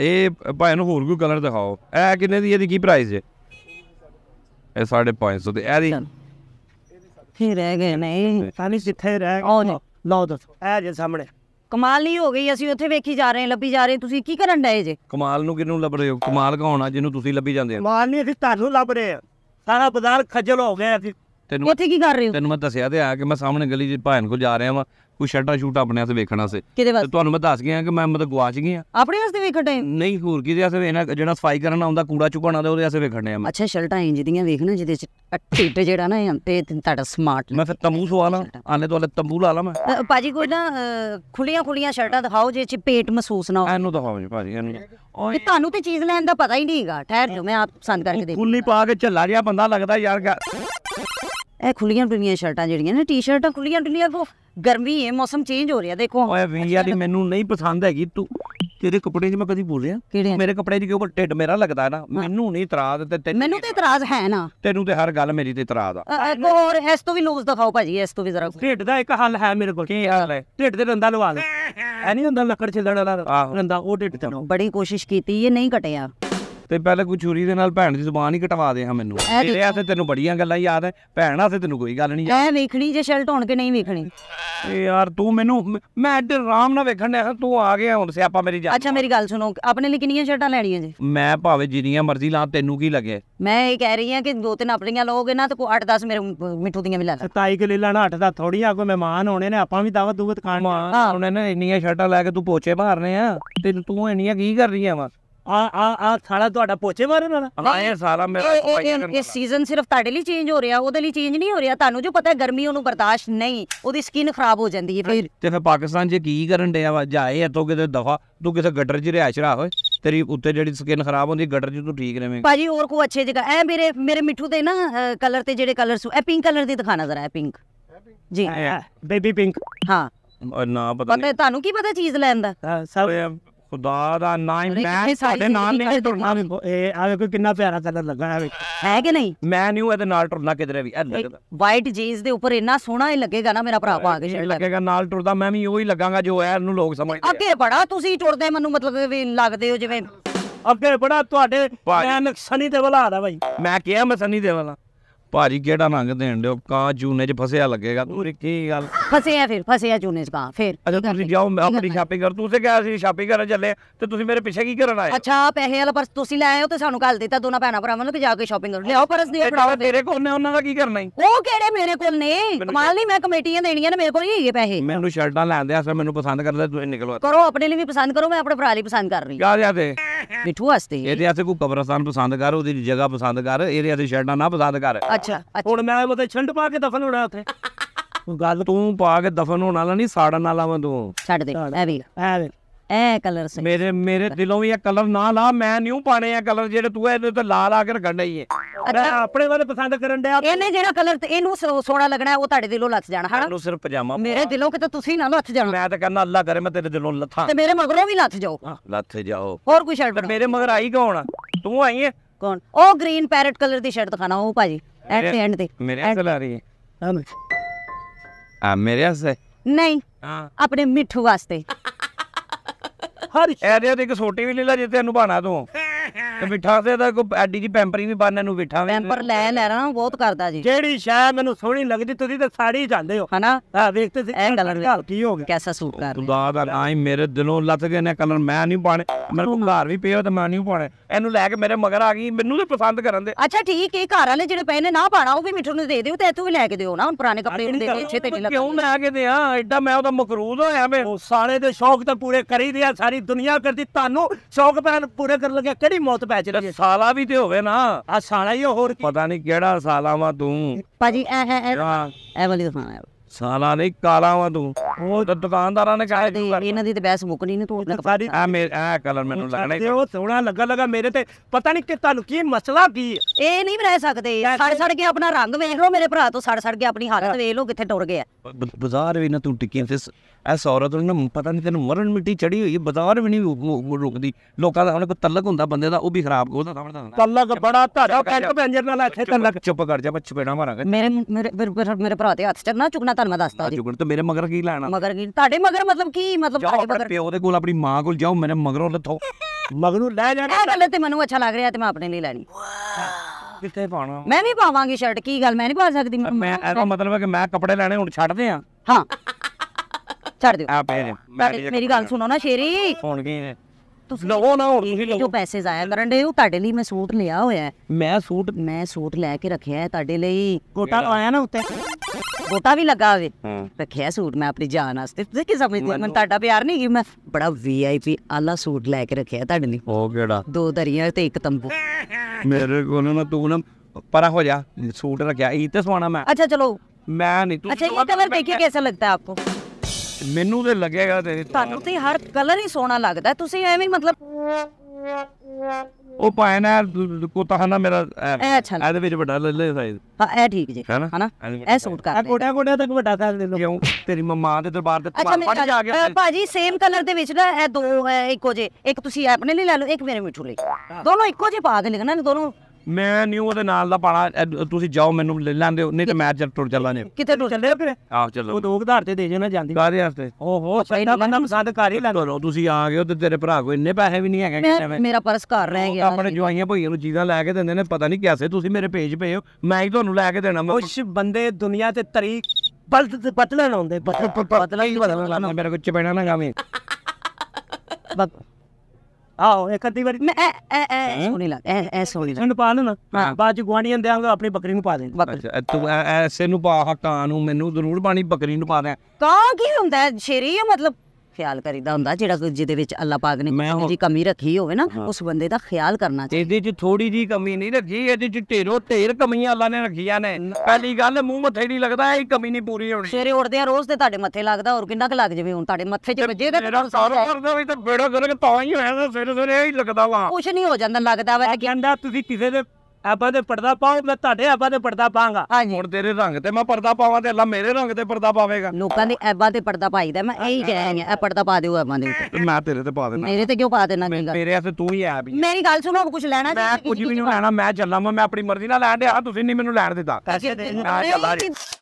ਇਹ ਭਾਈ ਨੂੰ ਹੋਰ ਕੋਈ ਕਲਰ ਦਿਖਾਓ ਇਹ ਕਿੰਨੇ ਦੀ ਇਹਦੀ ਕੀ ਪ੍ਰਾਈਸ ਹੈ ਇਹ 550 ਤੇ ਇਹਦੀ ਹੀ ਰਹਿ ਗਏ ਨੇ ਸਾਰੀ ਸਿੱਥੇ ਰਹਿ ਗਏ ਲਓ ਦੋ ਇਹ ਜੇ ਸਾਹਮਣੇ ਕਮਾਲ ਨਹੀਂ ਹੋ ਗਈ ਅਸੀਂ ਉੱਥੇ ਵੇਖੀ ਜਾ ਰਹੇ ਲੱਭੀ ਜਾ ਰਹੇ ਤੁਸੀਂ ਕੀ ਕਰਨ ਡਏ ਜੇ ਕਮਾਲ ਨੂੰ ਕਿਹਨੂੰ ਲੱਭ ਰਹੇ ਹੋ ਕਮਾਲ ਕੌਣ ਆ ਜਿਹਨੂੰ ਤੁਸੀਂ ਲੱਭੀ ਜਾਂਦੇ ਹੋ ਕਮਾਲ ਨਹੀਂ ਅਸੀਂ ਤੁਹਾਨੂੰ ਲੱਭ ਰਹੇ ਆ ਸਾਰਾ ਬਾਜ਼ਾਰ ਖੱਜਲ ਹੋ ਗਿਆ ਅਸੀਂ ਤੈਨੂੰ ਉੱਥੇ ਕੀ ਕਰ ਰਹੇ ਹੋ ਤੈਨੂੰ ਮੈਂ ਦੱਸਿਆ ਤੇ ਆ ਕਿ ਮੈਂ ਸਾਹਮਣੇ ਗਲੀ 'ਚ ਭਾਈਨ ਕੋਲ ਜਾ ਰਿਹਾ ਵਾਂ ਕੋਈ ਸ਼ਰਟਾਂ ਸ਼ੂਟ ਆਪਣੇ ਵਾਸਤੇ ਵੇਖਣਾ ਸੀ ਕਿਹਦੇ ਤੇ ਵਾਸਤੇ ਤੁਹਾਨੂੰ ਮੈਂ ਦੱਸ ਗਿਆ ਕਿ ਮੈਂ ਮਤਲਬ ਗਵਾਚ ਗਿਆ ਆਪਣੇ ਵਾਸਤੇ ਵੇਖਣ ਟਾਈਮ ਨਹੀਂ ਹੋਰ ਕਿਹਦੇ ਵਾਸਤੇ ਇਹਨਾਂ ਜਿਹੜਾ ਸਫਾਈ ਕਰਨ ਆਉਂਦਾ ਕੂੜਾ ਚੁਕਾਉਣਾ ਦੇ ਉਹਦੇ ਵਾਸਤੇ ਵੇਖਣੇ ਆ ਮੈਂ ਅੱਛਾ ਸ਼ਰਟਾਂ ਇੰਜ ਦੀਆਂ ਵੇਖਣਾ ਜਿਹਦੇ ਚ ਅ- ਜਿਹੜਾ ਨਾ ਇਹ ਤੇ ਤੁਹਾਡਾ ਸਮਾਰਟ ਮੈਂ ਫਿਰ ਤੰਬੂ ਸਵਾ ਲਾਂ ਤੋਂ ਦੁਆਲੇ ਤੰਬੂ ਲਾ ਲਾਂ ਮੈਂ ਪਾਜੀ ਕੋਈ ਨਾ ਖੁੱਲੀਆਂ ਖੁੱਲੀਆਂ ਸ਼ਰਟਾਂ ਦਿਖਾਓ ਜੇ ਚ ਪੇਟ ਮਹਿਸੂਸ ਨਾ ਹੋਵੇ ਇਹਨੂੰ ਦਿਖਾਓ ਜੀ ਪਾਜੀ ਇਹਨੂੰ ਓਏ ਤੇ ਤੁਹਾਨੂੰ ਤੇ ਚੀਜ਼ ਲੈਣ ਦਾ ਪਤਾ ਹੀ ਨਹੀਂਗਾ ਠਹਿਰ ਜਾਓ ਮੈਂ ਆਪ ਪਸੰਦ ਕਰਕੇ ਦੇ ਖੁੱਲੀ ਪਾ ਕੇ ਝੱਲਾ ਜਿਆ ਬੰਦਾ ਲੱਗਦਾ ਯਾਰ ਗਾ- ਇਹ ਖੁੱਲੀਆਂ ਟੁੱਲੀਆਂ ਸ਼ਰਟਾਂ ਜਿਹੜੀਆਂ ਨੇ ਟੀ-ਸ਼ਰਟਾਂ ਖੁੱਲੀਆਂ ਟੁੱਲੀਆਂ ਕੋ ਗਰਮੀ ਹੈ ਮੌਸਮ ਚੇਂਜ ਹੋ ਰਿਹਾ ਦੇਖੋ ਓਏ ਵੀ ਯਾਰ ਮੈਨੂੰ ਨਹੀਂ ਪਸੰਦ ਹੈਗੀ ਤੂੰ ਤੇਰੇ ਕੱਪੜੇ 'ਚ ਮੈਂ ਕਦੀ ਬੋਲਿਆ ਮੇਰੇ ਕੱਪੜੇ 'ਚ ਕਿਉਂ ਢਿੱਡ ਮੇਰਾ ਲੱਗਦਾ ਨਾ ਮੈਨੂੰ ਨਹੀਂ ਇਤਰਾਜ਼ ਤੇ ਤੈਨੂੰ ਮੈਨੂੰ ਤੇ ਇਤਰਾਜ਼ ਹੈ ਨਾ ਤੈਨੂੰ ਤੇ ਹਰ ਗੱਲ ਮੇਰੀ ਤੇ ਇਤਰਾਜ਼ ਆ ਇੱਕ ਹੋਰ ਇਸ ਤੋਂ ਵੀ ਲੋਸ ਦਿਖਾਓ ਭਾਜੀ ਇਸ ਤੋਂ ਵੀ ਜ਼ਰਾ ਢਿੱਡ ਦਾ ਇੱਕ ਹੱਲ ਹੈ ਮੇਰੇ ਕੋਲ ਕੀ ਹੱਲ ਹੈ ਢਿੱਡ ਦੇ ਰੰਦਾ ਲਵਾ ਲੈ ਐ ਨਹੀਂ ਹੁੰਦਾ ਲੱਕੜ ਛਿੱਲਣ ਵਾਲਾ ਰੰਦਾ ਉਹ ਢਿੱਡ ਤੇ ਬੜੀ ਕੋਸ਼ਿਸ਼ ਕੀਤੀ ਇਹ ਨਹੀਂ ਘਟਿਆ ਤੇ ਪਹਿਲੇ ਕੋਈ ਛੁਰੀ ਦੇ ਨਾਲ ਭੈਣ ਦੀ ਜ਼ੁਬਾਨ ਹੀ ਕਟਵਾ ਦੇ ਹਾਂ ਮੈਨੂੰ ਤੇਰੇ ਆਸੇ ਤੈਨੂੰ ਬੜੀਆਂ ਗੱਲਾਂ ਯਾਦ ਹੈ ਭੈਣ ਆਸੇ ਤੈਨੂੰ ਕੋਈ ਗੱਲ ਨਹੀਂ ਐ ਵੇਖਣੀ ਜੇ ਸ਼ਰਟ ਹੋਣ ਕੇ ਨਹੀਂ ਵੇਖਣੀ ਏ ਯਾਰ ਤੂੰ ਮੈਨੂੰ ਮੈਂ ਇੱਧਰ ਆਰਾਮ ਨਾਲ ਵੇਖਣ ਡਿਆ ਤੂੰ ਆ ਗਿਆ ਹੁਣ ਸਿਆਪਾ ਮੇਰੀ ਜਾਨ ਅੱਛਾ ਮੇਰੀ ਗੱਲ ਸੁਣੋ ਆਪਣੇ ਲਈ ਕਿੰਨੀਆਂ ਸ਼ਰਟਾਂ ਲੈਣੀਆਂ ਜੀ ਮੈਂ ਭਾਵੇਂ ਜਿੰਨੀਆਂ ਮਰਜ਼ੀ ਲਾ ਤੈਨੂੰ ਕੀ ਲੱਗੇ ਮੈਂ ਇਹ ਕਹਿ ਰਹੀ ਹਾਂ ਕਿ ਦੋ ਤਿੰਨ ਆਪਣੀਆਂ ਲਓਗੇ ਨਾ ਤਾਂ ਕੋ 8-10 ਮੇਰੇ ਮਿੱਠੂ ਦੀਆਂ ਵੀ ਲੈ ਲੈ 27 ਕਿਲੇ ਲੈਣਾ 8 ਦਾ ਥੋੜੀਆਂ ਕੋ ਮਹਿਮਾਨ ਹੋਣੇ ਨੇ ਆਪਾਂ ਵੀ ਦਾਵਤ ਦੂਵਤ ਖਾਣ ਹਾਂ ਉਹਨੇ ਇੰਨੀਆਂ ਸ਼ਰਟਾਂ ਲੈ ਕੇ ਤੂੰ ਪੋਚੇ ਮਾਰਨੇ ਆ ਤੇ ਤੂੰ ਇੰਨੀਆਂ ਕੀ ਕਰ ਰਹੀ ਆ ਵਾ ਆ ਆ ਆ ਸਾਲਾ ਤੁਹਾਡਾ ਪੋਚੇ ਮਾਰਨ ਵਾਲਾ ਆਏ ਸਾਲਾ ਮੇਰਾ ਇਹ ਸੀਜ਼ਨ ਸਿਰਫ ਤੁਹਾਡੇ ਲਈ ਚੇਂਜ ਹੋ ਰਿਹਾ ਉਹਦੇ ਲਈ ਚੇਂਜ ਨਹੀਂ ਹੋ ਰਿਹਾ ਤੁਹਾਨੂੰ ਜੋ ਪਤਾ ਹੈ ਗਰਮੀ ਉਹਨੂੰ ਬਰਦਾਸ਼ਤ ਨਹੀਂ ਉਹਦੀ ਸਕਿਨ ਖਰਾਬ ਹੋ ਜਾਂਦੀ ਹੈ ਫਿਰ ਤੇ ਫਿਰ ਪਾਕਿਸਤਾਨ 'ਚ ਕੀ ਕਰਨ ਡਿਆ ਵਾ ਜਾਏ ਇੱਥੋਂ ਕਿਤੇ ਦਫਾ ਤੂੰ ਕਿਸੇ ਗੱਟਰ 'ਚ ਰਿਹਾ ਚਰਾ ਹੋਏ ਤੇਰੀ ਉੱਤੇ ਜਿਹੜੀ ਸਕਿਨ ਖਰਾਬ ਹੁੰਦੀ ਗੱਟਰ 'ਚ ਤੂੰ ਠੀਕ ਰਵੇਂ ਭਾਜੀ ਹੋਰ ਕੋ ਅੱਛੇ ਜਗ੍ਹਾ ਐ ਮੇਰੇ ਮੇਰੇ ਮਿੱਠੂ ਦੇ ਨਾ ਕਲਰ ਤੇ ਜਿਹੜੇ ਕਲਰਸ ਐ ਪਿੰਕ ਕਲਰ ਦੀ ਦਿਖਾਣਾ ਜ਼ਰਾ ਐ ਪਿੰਕ ਜੀ ਬੇਬੀ ਪਿੰਕ ਹਾਂ ਨਾ ਪਤਾ ਨਹੀਂ ਪਤਾ ਤੁਹਾਨੂੰ ਕੀ ਪਤਾ ਚੀਜ਼ ਲੈਣ ਦਾ ਸਭ ਖੁਦਾ ਦਾ ਹੀ ਮੈਂ ਸਾਡੇ ਨਾਲ ਨਹੀਂ ਟੁਰਨਾ ਇਹ ਆ ਵੇਖੋ ਕਿੰਨਾ ਪਿਆਰਾ ਕਲਰ ਲੱਗਾ ਹੈ ਹੈ ਕਿ ਨਹੀਂ ਮੈਂ ਨਹੀਂ ਇਹਦੇ ਨਾਲ ਟੁਰਨਾ ਕਿਧਰੇ ਵੀ ਇਹ ਲੱਗਦਾ ਵਾਈਟ ਜੀਨਸ ਦੇ ਉੱਪਰ ਇੰਨਾ ਸੋਹਣਾ ਹੀ ਲੱਗੇਗਾ ਨਾ ਮੇਰਾ ਭਰਾ ਪਾ ਕੇ ਛੱਡ ਲੱਗੇਗਾ ਨਾਲ ਟੁਰਦਾ ਮੈਂ ਵੀ ਉਹੀ ਲੱਗਾਂਗਾ ਜੋ ਐ ਨੂੰ ਲੋਕ ਸਮਝਦੇ ਅੱਗੇ ਬੜਾ ਤੁਸੀਂ ਟੁਰਦੇ ਮੈਨੂੰ ਮਤਲਬ ਵੀ ਲੱਗਦੇ ਹੋ ਜਿਵੇਂ ਅੱਗੇ ਬੜਾ ਤੁਹਾਡੇ ਮੈਂ ਨਕਸਨੀ ਦੇ ਵਾਲਾ ਆਦਾ ਭਾਈ ਮੈਂ ਕਿਹਾ ਮੈਂ ਸਨੀ ਦੇ ਵਾਲਾ ਭਾਜੀ ਕਿਹੜਾ ਰੰਗ ਦੇਣ ਦਿਓ ਕਾ ਜੂਨੇ 'ਚ ਫਸਿਆ ਲੱਗੇਗਾ ਤੂੰ ਕੀ ਗੱਲ ਫਸੇ ਆ ਫਿਰ ਫਸੇ ਆ ਜੂਨੇਸ ਚ ਫਿਰ ਅੱਛਾ ਤੁਸੀਂ ਜਾਓ ਮੈਂ ਆਪਣੀ ਸ਼ਾਪਿੰਗ ਕਰ ਤੁਸੀਂ ਕਹਿਆ ਸੀ ਸ਼ਾਪਿੰਗ ਕਰਨ ਚੱਲੇ ਤੇ ਤੁਸੀਂ ਮੇਰੇ ਪਿੱਛੇ ਕੀ ਕਰਨ ਆਏ ਅੱਛਾ ਪੈਸੇ ਵਾਲਾ ਪਰਸ ਤੁਸੀਂ ਲੈ ਆਇਓ ਤੇ ਸਾਨੂੰ ਘੱਲ ਦਿੱਤਾ ਦੋਨਾਂ ਭੈਣਾ ਭਰਾਵਾਂ ਨੂੰ ਤੇ ਜਾ ਕੇ ਸ਼ਾਪਿੰਗ ਕਰੋ ਲਿਆਓ ਪਰਸ ਦੇ ਇਹ ਫੜਾਓ ਤੇਰੇ ਕੋਲ ਨੇ ਉਹਨਾਂ ਦਾ ਕੀ ਕਰਨਾ ਹੀ ਉਹ ਕਿਹੜੇ ਮੇਰੇ ਕੋਲ ਨੇ ਕਮਾਲ ਨਹੀਂ ਮੈਂ ਕਮੇਟੀਆਂ ਦੇਣੀਆਂ ਨੇ ਮੇਰੇ ਕੋਲ ਹੀ ਹੈਗੇ ਪੈਸੇ ਮੈਨੂੰ ਸ਼ਰਟਾਂ ਲੈਣ ਦੇ ਅਸਰ ਮੈਨੂੰ ਪਸੰਦ ਕਰਦਾ ਤੁਸੀਂ ਨਿਕਲੋ ਕਰੋ ਆਪਣੇ ਲਈ ਵੀ ਪਸੰਦ ਕਰੋ ਮੈਂ ਆਪਣੇ ਭਰਾ ਲਈ ਪਸੰਦ ਕਰ ਰਹੀ ਹਾਂ ਜਾ ਤੇ ਮਿੱਠੂ ਵਾਸਤੇ ਇਹਦੇ ਆਸੇ ਕੋ ਕਬਰਸਤਾਨ ਪਸੰਦ ਕਰ ਉਹਦੀ ਜਗ੍ਹਾ ਪਸੰਦ ਕਰ ਇਹਦੇ ਆਸੇ ਸ਼ਰਟਾਂ ਨਾ ਪਸੰਦ ਕਰ ਅੱਛਾ ਹੁਣ ਮੈਂ ਉਹਦੇ ਛੰਡ ਪਾ ਕੇ ਦਫਨ ਹੋਣਾ ਉੱਥੇ ਗੱਲ ਤੂੰ ਪਾ ਕੇ ਦਫਨ ਹੋਣ ਵਾਲਾ ਨਹੀਂ ਸਾੜਨ ਵਾਲਾ ਮੈਂ ਤੂੰ ਛੱਡ ਦੇ ਐ ਵੇਖ ਐ ਵੇਖ ਐ ਕਲਰ ਸਹੀ ਮੇਰੇ ਮੇਰੇ ਦਿਲੋਂ ਵੀ ਇਹ ਕਲਰ ਨਾ ਲਾ ਮੈਂ ਨਹੀਂ ਪਾਣੇ ਆ ਕਲਰ ਜਿਹੜੇ ਤੂੰ ਇਹਦੇ ਤੇ ਲਾ ਲਾ ਕੇ ਰਗੜਨਾ ਹੀ ਐ ਮੈਂ ਆਪਣੇ ਵਾਲੇ ਪਸੰਦ ਕਰਨ ਆ ਇਹਨੇ ਜਿਹੜਾ ਕਲਰ ਤੇ ਇਹਨੂੰ ਸੋਹਣਾ ਲੱਗਣਾ ਉਹ ਤੁਹਾਡੇ ਦਿਲੋਂ ਲੱਥ ਜਾਣਾ ਹਨਾ ਇਹਨੂੰ ਸਿਰ ਪਜਾਮਾ ਮੇਰੇ ਦਿਲੋਂ ਕਿ ਤਾਂ ਤੁਸੀਂ ਨਾ ਲੱਥ ਜਾਣਾ ਮੈਂ ਤਾਂ ਕਹਿੰਦਾ ਅੱਲਾ ਕਰੇ ਮੈਂ ਤੇਰੇ ਦਿਲੋਂ ਲੱਥਾਂ ਤੇ ਮੇਰੇ ਮਗਰੋਂ ਵੀ ਲੱਥ ਜਾਓ ਲੱਥ ਜਾਓ ਹੋਰ ਕੋਈ ਸ਼ਰਟ ਮੇਰੇ ਮਗਰ ਆਈ ਕੌਣ ਤੂੰ ਆਈ ਹੈ ਕੌਣ ਉਹ ਗ੍ਰੀਨ ਪੈਰਟ ਕਲਰ ਦੀ ਸ਼ਰਟ ਦਿਖਾਣਾ ਉਹ ਭਾਜੀ ਐਟ ਐਂਡ ਤੇ ਮੇਰੇ ਅਸਲ ਆ ਰਹੀ ਹੈ ਹਾਂ ਆ ਮੇਰੇ वास्ते ਨਹੀਂ ਆਪਣੇ ਮਿੱਠੂ ਵਾਸਤੇ ਹਰ ਐਰਿਆ ਤੇ ਇੱਕ ਛੋਟੀ ਵੀ ਲੈ ਲੈ ਜੇ ਤੈਨੂੰ ਬਾਣਾ ਤੂੰ ਤੇ ਬਿਠਾ ਦੇ ਦਾ ਕੋਈ ਐਡੀ ਦੀ ਪੈਂਪਰੀ ਵੀ ਬਾਨਣ ਨੂੰ ਬਿਠਾਵੇ ਪੈਂਪਰ ਲੈ ਲੈ ਰਹਾ ਬਹੁਤ ਕਰਦਾ ਜੀ ਜਿਹੜੀ ਸ਼ਾਇ ਮੈਨੂੰ ਸੋਹਣੀ ਲੱਗਦੀ ਤੁਸੀਂ ਤਾਂ ਸਾੜੀ ਜਾਂਦੇ ਹੋ ਹਨਾ ਆ ਵੇਖ ਤੇ ਇਹ ਕਲਰ ਕੀ ਹੋ ਗਿਆ ਕਿਹਦਾ ਸੂਟ ਕਰ ਖੁਦਾ ਦਾ ਨਾ ਹੀ ਮੇਰੇ ਦਿਲੋਂ ਲੱਤ ਗਏ ਨੇ ਕਲਰ ਮੈਂ ਨਹੀਂ ਪਾਣੇ ਮੇਰੇ ਕੋਲ ਘਰ ਵੀ ਪਿਆ ਤੇ ਮੈਂ ਨਹੀਂ ਪਾਣੇ ਇਹਨੂੰ ਲੈ ਕੇ ਮੇਰੇ ਮਗਰ ਆ ਗਈ ਮੈਨੂੰ ਤਾਂ ਪਸੰਦ ਕਰਨ ਦੇ ਅੱਛਾ ਠੀਕ ਹੈ ਘਰ ਵਾਲੇ ਜਿਹੜੇ ਪਏ ਨੇ ਨਾ ਪਾਣਾ ਉਹ ਵੀ ਮਿੱਠੂ ਨੂੰ ਦੇ ਦਿਓ ਤੇ ਇਥੋਂ ਵੀ ਲੈ ਕੇ ਦਿਓ ਨਾ ਹੁਣ ਪੁਰਾਣੇ ਕੱਪੜੇ ਦੇ ਇੱਥੇ ਤੇ ਨਹੀਂ ਕਿਉਂ ਮੈਂ ਆ ਕੇ ਦੇ ਆ ਐਡਾ ਮੈਂ ਉਹਦਾ ਮਕਰੂਜ਼ ਹੋਇਆ ਮੈਂ ਉਹ ਸਾਲੇ ਦੇ ਸ਼ੌਕ ਤਾਂ ਪੂਰੇ ਕਰੀ ਦਿਆ ਸਾਰੀ ਦੁਨੀਆ ਕਰਦੀ ਤੁਹਾਨੂੰ ਸ਼ੌਕ ਪੈਣ ਪੂਰੇ ਕਰਨ ਲੱਗਿਆ ਕਿਹੜੀ ਮੌਤ ਪੈ ਜੀ ਸਾਲਾ ਵੀ ਤੇ ਹੋਵੇ ਨਾ ਆ ਸਾਲਾ ਹੀ ਹੋਰ ਪਤਾ ਨਹੀਂ ਕਿਹੜਾ ਸਾਲਾ ਵਾ ਤੂੰ ਭਾਜੀ ਐ ਐ ਇਹ- ਵਾਲੀ ਦਿਖਾਣਾ ਸਾਲਾ ਨਹੀਂ ਕਾਲਾ ਵਾ ਤੂੰ ਉਹ ਤਾਂ ਦੁਕਾਨਦਾਰਾਂ ਨੇ ਕਾਹੇ ਕਿਉਂ ਇਹਨਾਂ ਦੀ ਤੇ ਬੈਸ ਮੁੱਕਣੀ ਨਹੀਂ ਤੂੰ ਆ ਮੇਰੇ ਆ ਕਲਰ ਮੈਨੂੰ ਲੱਗਣਾ ਤੇ ਉਹ ਸੋਹਣਾ ਲੱਗਾ ਲੱਗਾ ਮੇਰੇ ਤੇ ਪਤਾ ਨਹੀਂ ਕਿ ਤੁਹਾਨੂੰ ਕੀ ਮਸਲਾ ਕੀ ਇਹ ਨਹੀਂ ਰਹਿ ਸਕਦੇ ਸੜ ਸੜ ਕੇ ਆਪਣਾ ਰੰਗ ਵੇਖ ਲਓ ਮੇਰੇ ਭਰਾ ਤੋਂ ਸੜ ਸੜ ਕੇ ਆਪਣੀ ਹਾਲਤ ਵੇਖ ਲਓ ਕਿੱਥੇ ਟੁਰ ਗਿਆ ਬਾਜ਼ਾਰ ਵੀ ਨਾ ਤੂੰ ਟਿੱਕੀ ਤੇ ਐ ਸੌਰਤ ਨੂੰ ਪਤਾ ਨਹੀਂ ਤੈਨੂੰ ਮਰਨ ਮਿੱਟੀ ਚੜੀ ਹੋਈ ਬਾਜ਼ਾਰ ਵੀ ਨਹੀਂ ਰੁਕਦੀ ਲੋਕਾਂ ਦਾ ਉਹਨਾਂ ਕੋ ਤਲਕ ਹੁੰਦਾ ਬੰਦੇ ਦਾ ਉਹ ਵੀ ਖਰਾਬ ਉਹਦਾ ਸਮਝਦਾ ਤਲਕ ਬੜਾ ਧਾਰਾ ਪੈਂਟ ਪੈਂਜਰ ਨਾਲ ਇੱਥੇ ਤਲਕ ਚੁੱਪ ਕਰ ਜਾ ਬੱਚ ਪੇੜਾ ਮਾਰਾਂਗੇ ਮੇਰੇ ਮੇਰੇ ਮੇਰੇ ਭਰਾ ਤੇ ਹੱਥ ਚੜਨਾ ਚੁਕਣਾ ਧੰਨਵਾਦ ਦੱਸਦਾ ਜੀ ਤੇ ਮੇਰੇ ਮਗਰ ਕੀ ਲੈਣਾ ਮਗਰ ਕੀ ਤੁਹਾਡੇ ਮਗਰ ਮਤਲਬ ਕੀ ਮਤਲਬ ਜਾਓ ਆਪਣੇ ਪਿਓ ਦੇ ਕੋਲ ਆਪਣੀ ਮਾਂ ਕੋਲ ਜਾਓ ਮੇਰੇ ਮਗਰੋਂ ਲੱਥੋ ਮਗਰੋਂ ਲੈ ਜਾਣਾ ਇਹ ਗੱਲ ਤੇ ਮੈਨੂੰ ਅੱਛਾ ਲੱਗ ਰਿਹਾ ਤੇ ਮੈਂ ਆਪਣੇ ਲਈ ਲੈਣੀ ਕਿੱਥੇ ਪਾਣਾ ਮੈਂ ਵੀ ਪਾਵਾਂਗੀ ਸ਼ਰਟ ਕੀ ਗੱਲ ਮੈਂ ਨਹੀਂ ਪਾ ਸਕਦੀ ਮੈਂ ਇਹਦਾ ਮਤਲਬ ਹੈ ਕਿ ਮੈਂ ਕੱਪੜੇ ਲੈਣੇ ਹੁਣ ਛੱਡਦੇ ਆ ਹਾਂ ਛੱਡ ਦਿਓ ਆ ਪਏ ਮੇਰੀ ਗੱਲ ਸੁਣੋ ਨਾ ਸ਼ੇਰੀ ਹੁਣ ਕੀ ਨੇ ਤੁਸੀਂ ਲਵੋ ਨਾ ਹੋਰ ਤੁਸੀਂ ਲਵੋ ਜੋ ਪੈਸੇ ਜ਼ਾਇਆ ਕਰਨ ਦੇ ਉਹ ਤੁਹਾਡੇ ਲਈ ਮੈਂ ਸੂਟ ਲਿਆ ਹੋਇਆ ਮੈਂ ਸੂਟ ਮੈਂ ਸੂਟ ਲੈ ਕੇ ਰੱਖਿਆ ਹੈ ਤੁਹਾਡੇ ਲਈ ਕੋਟਾ ਲਾਇਆ ਨਾ ਉੱਤੇ ਗੋਟਾ ਵੀ ਲਗਾ ਹੋਵੇ ਰੱਖਿਆ ਸੂਟ ਮੈਂ ਆਪਣੀ ਜਾਨ ਵਾਸਤੇ ਤੁਸੀਂ ਕੀ ਸਮਝਦੇ ਮੈਂ ਤੁਹਾਡਾ ਪਿਆਰ ਨਹੀਂ ਕੀ ਮੈਂ ਬੜਾ ਵੀਆਈਪੀ ਆਲਾ ਸੂਟ ਲੈ ਕੇ ਰੱਖਿਆ ਤੁਹਾਡੇ ਲਈ ਉਹ ਕਿਹੜਾ ਦੋ ਦਰੀਆਂ ਤੇ ਇੱਕ ਤੰਬੂ ਮੇਰੇ ਕੋਲ ਨਾ ਤੂੰ ਨਾ ਪਰਾ ਹੋ ਜਾ ਸੂਟ ਰੱਖਿਆ ਇਹ ਤੇ ਸਵਾਣਾ ਮੈਂ ਅੱਛਾ ਚਲੋ ਮੈਂ ਨਹੀਂ ਤੂੰ ਅੱਛਾ ਇਹ ਕਲਰ ਦੇਖ ਕੇ ਕਿਹਦਾ ਲੱਗਦਾ ਆਪਕੋ ਮੈਨੂੰ ਤੇ ਲੱਗੇਗਾ ਤੇ ਤੁਹਾਨੂੰ ਤੇ ਹਰ ਕਲਰ ਹੀ ਸੋਹਣਾ ਲੱਗਦਾ ਤੁਸੀਂ ਐਵੇਂ ਮਤਲਬ ਉਹ ਪਾਇਆ ਨਾ ਕੋਤਾ ਹਨਾ ਮੇਰਾ ਇਹ ਇਹਦੇ ਵਿੱਚ ਵੱਡਾ ਲੈ ਲੈ ਸਾਈਜ਼ ਹਾਂ ਇਹ ਠੀਕ ਜੀ ਹਨਾ ਇਹ ਸੂਟ ਕਰ ਦੇ ਕੋਟਾ ਕੋਟਾ ਤੱਕ ਵੱਡਾ ਕਰ ਲੈ ਲੋ ਕਿਉਂ ਤੇਰੀ ਮਮਾ ਦੇ ਦਰਬਾਰ ਤੇ ਪੜ ਜਾ ਗਿਆ ਭਾਜੀ ਸੇਮ ਕਲਰ ਦੇ ਵਿੱਚ ਨਾ ਇਹ ਦੋ ਇੱਕੋ ਜੇ ਇੱਕ ਤੁਸੀਂ ਆਪਣੇ ਲਈ ਲੈ ਲਓ ਇੱਕ ਮੇਰੇ ਮਿੱਠੂ ਲਈ ਦੋਨੋਂ ਇੱਕੋ ਜੇ ਪਾ ਕੇ ਲਿਖਣਾ ਨਾ ਦੋਨੋਂ ਮੈਂ ਨਿਊ ਉਹਦੇ ਨਾਲ ਦਾ ਪਾਣਾ ਤੁਸੀਂ ਜਾਓ ਮੈਨੂੰ ਲੈ ਲੈਂਦੇ ਹੋ ਨਹੀਂ ਤੇ ਮੈਂ ਜਰ ਟੁਰ ਚੱਲਾਂ ਨੇ ਕਿੱਥੇ ਟੁਰ ਚੱਲੇ ਫਿਰ ਆਹ ਉਹ ਦੋ ਘਧਾਰ ਤੇ ਦੇ ਜੇ ਨਾ ਜਾਂਦੀ ਕਾਰੇ ਵਾਸਤੇ ਓਹੋ ਨਾ ਬੰਦਾ ਮਸਾਦ ਕਰ ਹੀ ਲੈਂਦਾ ਤੁਸੀਂ ਆ ਗਏ ਤੇ ਤੇਰੇ ਭਰਾ ਕੋ ਇੰਨੇ ਪੈਸੇ ਵੀ ਨਹੀਂ ਹੈਗੇ ਕਿ ਮੈਂ ਮੇਰਾ ਪਰਸ ਘਰ ਰਹਿ ਗਿਆ ਆਪਣੇ ਜਵਾਈਆਂ ਭਈਆਂ ਨੂੰ ਚੀਜ਼ਾਂ ਲੈ ਕੇ ਦਿੰਦੇ ਨੇ ਪਤਾ ਨਹੀਂ ਕਿਵੇਂ ਤੁਸੀਂ ਮੇਰੇ ਪੇਜ ਪਏ ਹੋ ਮੈਂ ਹੀ ਤੁਹਾਨੂੰ ਲੈ ਕੇ ਦੇਣਾ ਮੈਂ ਕੁਛ ਬੰਦੇ ਦੁਨੀਆ ਤੇ ਤਰੀਕ ਬਲਦ ਤੇ ਪਤਲਾ ਨਾ ਹੁੰਦੇ ਪਤਲਾ ਹੀ ਬਦਲਣਾ ਮੇਰੇ ਕੋਲ ਚਪੇਣਾ ਨਾ ਗਾਵੇਂ ਬਸ ਆਹੋ ਇੱਕ ਅੱਧੀ ਵਾਰੀ ਮੈਂ ਐ ਐ ਐ ਸੋਣੀ ਲੱਗ ਐ ਐ ਸੋਣੀ ਲੱਗ ਇਹਨੂੰ ਪਾ ਲੈਣਾ ਬਾਅਦ ਚ ਗਵਾਂਢੀਆਂ ਦੇ ਆਉਂਗਾ ਆਪਣੀ ਬੱਕਰੀ ਨੂੰ ਪਾ ਦੇ ਅੱਛਾ ਤੂੰ ਐਸੇ ਨੂੰ ਪਾ ਹਟਾਂ ਨੂੰ ਮੈਨੂੰ ਜ਼ਰੂਰ ਪਾਣੀ ਬੱਕਰੀ ਨੂੰ ਪਾ ਦੇ ਕਾਂ ਕੀ ਹੁੰਦਾ ਸ਼ੇਰੀ ਮਤਲਬ ਖਿਆਲ ਕਰੀਦਾ ਹੁੰਦਾ ਜਿਹੜਾ ਕੋਈ ਜਿਹਦੇ ਵਿੱਚ ਅੱਲਾ ਪਾਕ ਨੇ ਮੈਂ ਜੀ ਕਮੀ ਰੱਖੀ ਹੋਵੇ ਨਾ ਉਸ ਬੰਦੇ ਦਾ ਖਿਆਲ ਕਰਨਾ ਚਾਹੀਦਾ ਇਹਦੇ 'ਚ ਥੋੜੀ ਜੀ ਕਮੀ ਨਹੀਂ ਰੱਖੀ ਇਹਦੇ 'ਚ ਢੇਰੋ ਢੇਰ ਕਮੀਆਂ ਅੱਲਾ ਨੇ ਰੱਖੀਆਂ ਨੇ ਪਹਿਲੀ ਗੱਲ ਮੂੰਹ ਮੱਥੇ ਨਹੀਂ ਲੱਗਦਾ ਇਹ ਕਮੀ ਨਹੀਂ ਪੂਰੀ ਹੋਣੀ ਸਵੇਰੇ ਉੱਠਦੇ ਆ ਰੋਜ਼ ਤੇ ਤੁਹਾਡੇ ਮੱਥੇ ਲੱਗਦਾ ਹੋਰ ਕਿੰਨਾ ਕੁ ਲੱਗ ਜਵੇ ਹੁਣ ਤੁਹਾਡੇ ਮੱਥੇ 'ਚ ਵੱਜੇ ਤੇ ਮੇਰਾ ਸਾਰਾ ਕਰਦਾ ਵੀ ਤਾਂ ਬੇੜਾ ਕਰਕੇ ਤਾਂ ਹੀ ਹੋਇਆ ਤਾਂ ਸਵੇਰੇ ਸਵੇਰੇ ਇਹ ਹੀ ਲੱਗਦਾ ਵਾ ਕੁਝ ਨਹੀਂ ਹੋ ਜਾਂਦਾ ਲੱਗਦਾ ਵਾ ਕਹਿੰਦਾ ਤੁਸੀਂ ਕਿਸੇ ਦੇ ਆਪਾਂ ਦੇ ਪਰਦਾ ਪਾਓ ਮੈਂ ਤੁਹਾਡੇ ਆਪਾਂ ਦੇ ਪਰਦਾ ਪਾਵਾਂਗਾ ਹੁਣ ਤੇਰੇ ਰੰਗ ਤੇ ਮੈਂ ਪਰਦਾ ਪਾਵਾਂ ਤੇ ਅੱਲਾ ਮੇਰੇ ਰੰਗ ਤੇ ਪਰਦਾ ਪਾਵੇਗਾ ਲੋਕਾਂ ਦੇ ਆਪਾਂ ਤੇ ਪਰਦਾ ਪਾਈਦਾ ਮੈਂ ਇਹੀ ਕਹਿ ਰਹੀ ਆ ਇਹ ਪਰਦਾ ਪਾ ਦਿਓ ਆਪਾਂ ਦੇ ਉੱਤੇ ਮੈਂ ਤੇਰੇ ਤੇ ਪਾ ਦੇਣਾ ਮੇਰੇ ਤੇ ਕਿਉਂ ਪਾ ਦੇਣਾ ਚੰਗਾ ਮੇਰੇ ਆਸੇ ਤੂੰ ਹੀ ਐਬ ਹੀ ਮੇਰੀ ਗੱਲ ਸੁਣੋ ਕੁਝ ਲੈਣਾ ਮੈਂ ਕੁਝ ਵੀ ਨਹੀਂ ਲੈਣਾ ਮੈਂ ਚੱਲਾਂ ਮੈਂ ਆਪਣੀ ਮਰਜ਼ੀ ਨਾਲ ਲੈਣ ਆ ਤੁਸੀਂ ਨਹੀਂ ਮੈਨੂੰ ਲੈਣ ਦਿੱਤਾ ਪੈਸੇ ਦੇ ਮੈਂ ਚੱਲਾਂ ਜੀ।